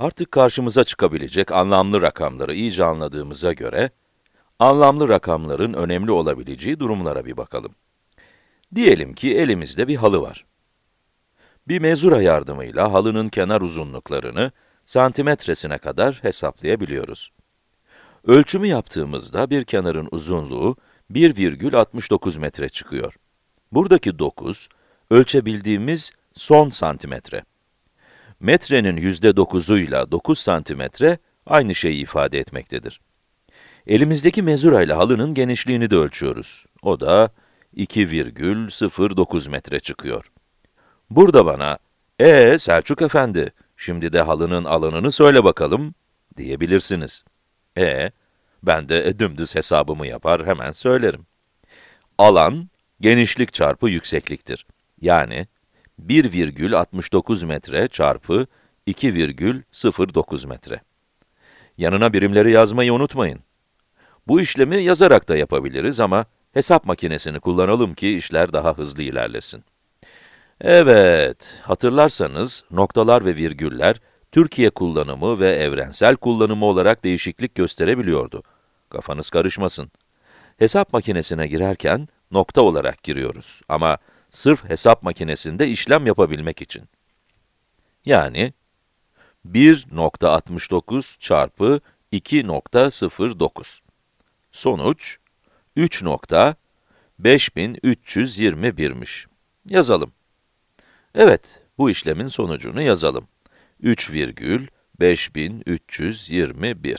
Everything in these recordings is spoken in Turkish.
Artık karşımıza çıkabilecek anlamlı rakamları iyice anladığımıza göre, anlamlı rakamların önemli olabileceği durumlara bir bakalım. Diyelim ki elimizde bir halı var. Bir mezura yardımıyla halının kenar uzunluklarını santimetresine kadar hesaplayabiliyoruz. Ölçümü yaptığımızda bir kenarın uzunluğu 1,69 metre çıkıyor. Buradaki 9, ölçebildiğimiz son santimetre metrenin yüzde dokuzuyla dokuz santimetre aynı şeyi ifade etmektedir. Elimizdeki mezura ile halının genişliğini de ölçüyoruz. O da 2,09 metre çıkıyor. Burada bana, e Selçuk Efendi, şimdi de halının alanını söyle bakalım diyebilirsiniz. E ben de e, dümdüz hesabımı yapar hemen söylerim. Alan, genişlik çarpı yüksekliktir. Yani 1,69 metre çarpı 2,09 metre. Yanına birimleri yazmayı unutmayın. Bu işlemi yazarak da yapabiliriz ama hesap makinesini kullanalım ki işler daha hızlı ilerlesin. Evet, hatırlarsanız noktalar ve virgüller Türkiye kullanımı ve evrensel kullanımı olarak değişiklik gösterebiliyordu. Kafanız karışmasın. Hesap makinesine girerken nokta olarak giriyoruz ama Sırf hesap makinesinde işlem yapabilmek için. Yani 1.69 çarpı 2.09. Sonuç 3.5321'miş. Yazalım. Evet, bu işlemin sonucunu yazalım. 3,5321.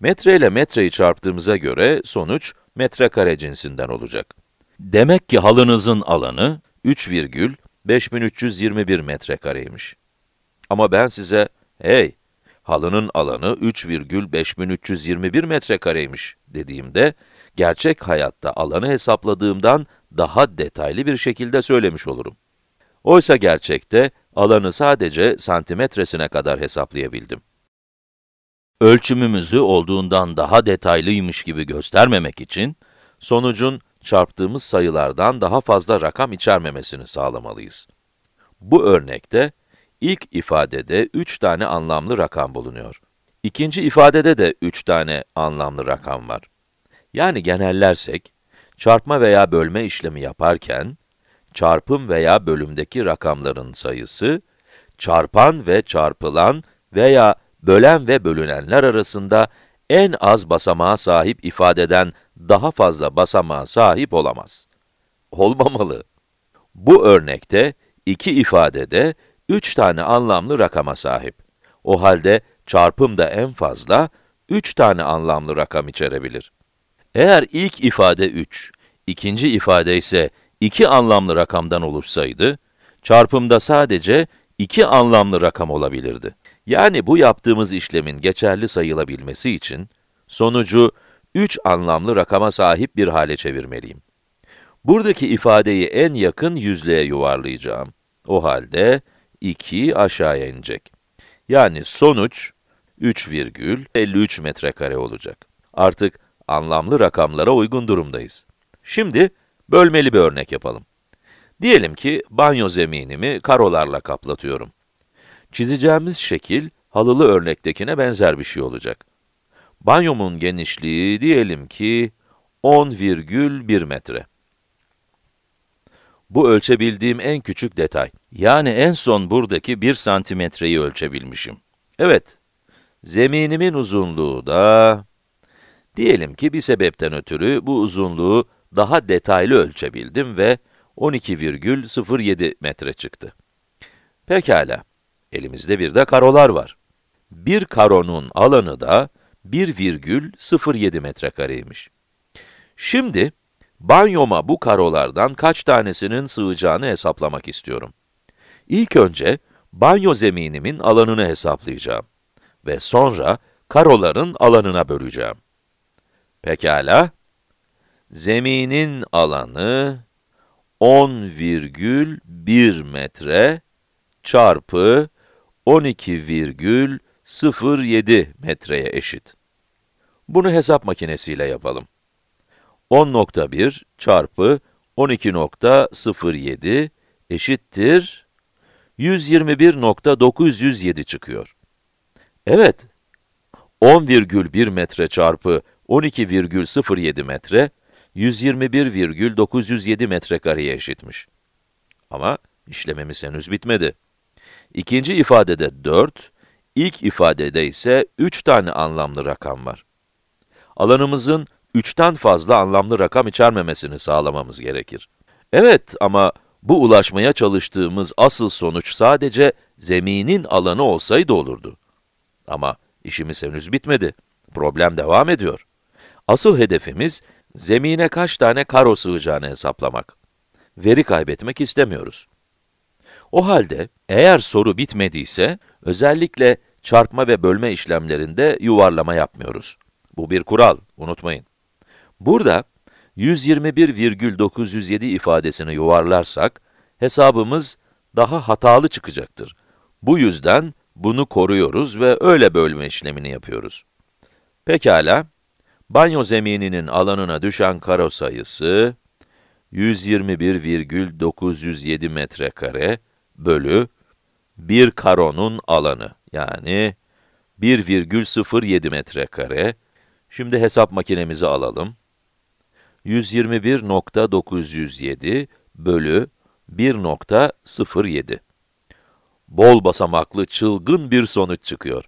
Metre ile metreyi çarptığımıza göre sonuç metrekare cinsinden olacak. Demek ki halınızın alanı 3,5321 metrekareymiş. Ama ben size, hey, halının alanı 3,5321 metrekareymiş dediğimde, gerçek hayatta alanı hesapladığımdan daha detaylı bir şekilde söylemiş olurum. Oysa gerçekte alanı sadece santimetresine kadar hesaplayabildim. Ölçümümüzü olduğundan daha detaylıymış gibi göstermemek için, sonucun çarptığımız sayılardan daha fazla rakam içermemesini sağlamalıyız. Bu örnekte, ilk ifadede 3 tane anlamlı rakam bulunuyor. İkinci ifadede de 3 tane anlamlı rakam var. Yani genellersek, çarpma veya bölme işlemi yaparken, çarpım veya bölümdeki rakamların sayısı, çarpan ve çarpılan veya bölen ve bölünenler arasında en az basamağa sahip ifadeden daha fazla basamağa sahip olamaz. Olmamalı. Bu örnekte, iki ifadede üç tane anlamlı rakama sahip. O halde çarpım da en fazla üç tane anlamlı rakam içerebilir. Eğer ilk ifade 3, ikinci ifade ise iki anlamlı rakamdan oluşsaydı, çarpımda sadece iki anlamlı rakam olabilirdi. Yani bu yaptığımız işlemin geçerli sayılabilmesi için, sonucu 3 anlamlı rakama sahip bir hale çevirmeliyim. Buradaki ifadeyi en yakın yüzlüğe yuvarlayacağım. O halde 2 aşağıya inecek. Yani sonuç 3,53 metrekare olacak. Artık anlamlı rakamlara uygun durumdayız. Şimdi bölmeli bir örnek yapalım. Diyelim ki banyo zeminimi karolarla kaplatıyorum. Çizeceğimiz şekil halılı örnektekine benzer bir şey olacak. Banyomun genişliği diyelim ki 10,1 metre. Bu ölçebildiğim en küçük detay. Yani en son buradaki 1 santimetreyi ölçebilmişim. Evet, zeminimin uzunluğu da... Diyelim ki bir sebepten ötürü bu uzunluğu daha detaylı ölçebildim ve 12,07 metre çıktı. Pekala, elimizde bir de karolar var. Bir karonun alanı da 1,07 metrekareymiş. Şimdi, banyoma bu karolardan kaç tanesinin sığacağını hesaplamak istiyorum. İlk önce, banyo zeminimin alanını hesaplayacağım ve sonra karoların alanına böleceğim. Pekala, zeminin alanı 10,1 metre çarpı 12,1 0,7 metreye eşit. Bunu hesap makinesiyle yapalım. 10.1 çarpı 12.07 eşittir 121.907 çıkıyor. Evet, 10,1 metre çarpı 12,07 metre, 121,907 metrekareye eşitmiş. Ama işlemimiz henüz bitmedi. İkinci ifadede 4, İlk ifadede ise 3 tane anlamlı rakam var. Alanımızın 3'ten fazla anlamlı rakam içermemesini sağlamamız gerekir. Evet ama bu ulaşmaya çalıştığımız asıl sonuç sadece zeminin alanı olsaydı olurdu. Ama işimiz henüz bitmedi. Problem devam ediyor. Asıl hedefimiz, zemine kaç tane karo sığacağını hesaplamak. Veri kaybetmek istemiyoruz. O halde, eğer soru bitmediyse, özellikle çarpma ve bölme işlemlerinde yuvarlama yapmıyoruz. Bu bir kural, unutmayın. Burada 121,907 ifadesini yuvarlarsak, hesabımız daha hatalı çıkacaktır. Bu yüzden bunu koruyoruz ve öyle bölme işlemini yapıyoruz. Pekala, banyo zemininin alanına düşen karo sayısı 121,907 metrekare bölü 1 karonun alanı. Yani 1,07 metrekare. Şimdi hesap makinemizi alalım. 121.907 bölü 1.07. Bol basamaklı çılgın bir sonuç çıkıyor.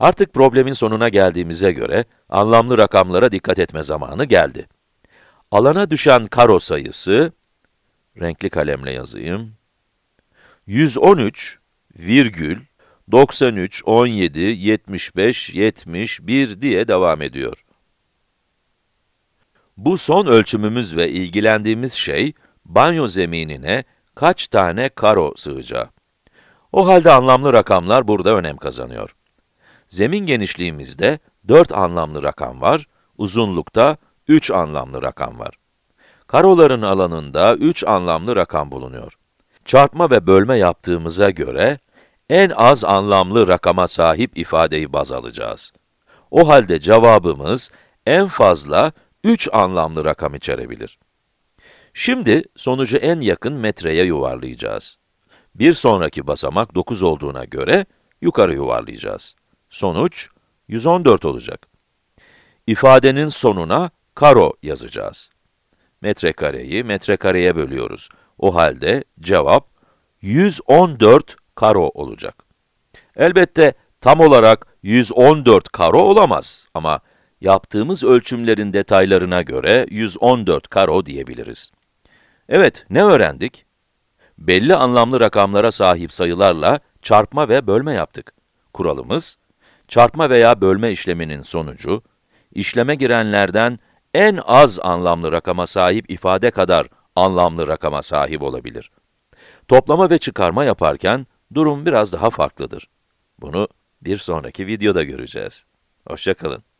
Artık problemin sonuna geldiğimize göre, anlamlı rakamlara dikkat etme zamanı geldi. Alana düşen karo sayısı, renkli kalemle yazayım, 113 virgül 93, 17, 75, 71 diye devam ediyor. Bu son ölçümümüz ve ilgilendiğimiz şey, banyo zeminine kaç tane karo sığacağı. O halde anlamlı rakamlar burada önem kazanıyor. Zemin genişliğimizde 4 anlamlı rakam var, uzunlukta 3 anlamlı rakam var. Karoların alanında 3 anlamlı rakam bulunuyor. Çarpma ve bölme yaptığımıza göre, en az anlamlı rakama sahip ifadeyi baz alacağız. O halde cevabımız en fazla 3 anlamlı rakam içerebilir. Şimdi sonucu en yakın metreye yuvarlayacağız. Bir sonraki basamak 9 olduğuna göre yukarı yuvarlayacağız. Sonuç 114 olacak. İfadenin sonuna karo yazacağız. Metrekareyi metrekareye bölüyoruz. O halde cevap 114 karo olacak. Elbette tam olarak 114 karo olamaz ama yaptığımız ölçümlerin detaylarına göre 114 karo diyebiliriz. Evet, ne öğrendik? Belli anlamlı rakamlara sahip sayılarla çarpma ve bölme yaptık. Kuralımız, çarpma veya bölme işleminin sonucu, işleme girenlerden en az anlamlı rakama sahip ifade kadar anlamlı rakama sahip olabilir. Toplama ve çıkarma yaparken, durum biraz daha farklıdır. Bunu bir sonraki videoda göreceğiz. Hoşçakalın.